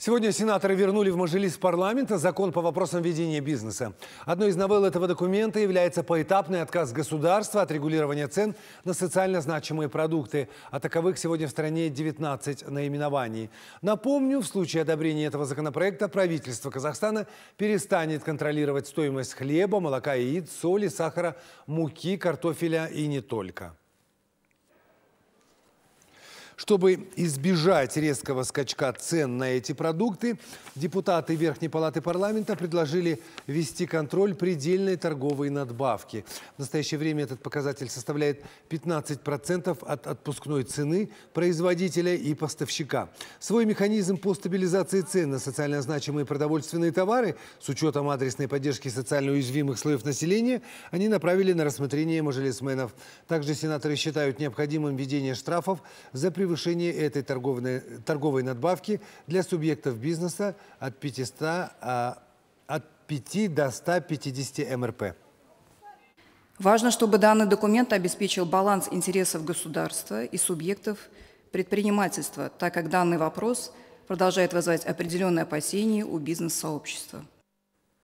Сегодня сенаторы вернули в Мажилис парламента закон по вопросам ведения бизнеса. Одной из новелл этого документа является поэтапный отказ государства от регулирования цен на социально значимые продукты. А таковых сегодня в стране 19 наименований. Напомню, в случае одобрения этого законопроекта правительство Казахстана перестанет контролировать стоимость хлеба, молока, яиц, соли, сахара, муки, картофеля и не только. Чтобы избежать резкого скачка цен на эти продукты, депутаты Верхней Палаты Парламента предложили вести контроль предельной торговой надбавки. В настоящее время этот показатель составляет 15% от отпускной цены производителя и поставщика. Свой механизм по стабилизации цен на социально значимые продовольственные товары с учетом адресной поддержки социально уязвимых слоев населения они направили на рассмотрение мажелисменов. Также сенаторы считают необходимым введение штрафов за превышение повышение этой торговой, торговой надбавки для субъектов бизнеса от 500 а, от 5 до 150 МРП. Важно, чтобы данный документ обеспечил баланс интересов государства и субъектов предпринимательства, так как данный вопрос продолжает вызывать определенные опасения у бизнес-сообщества.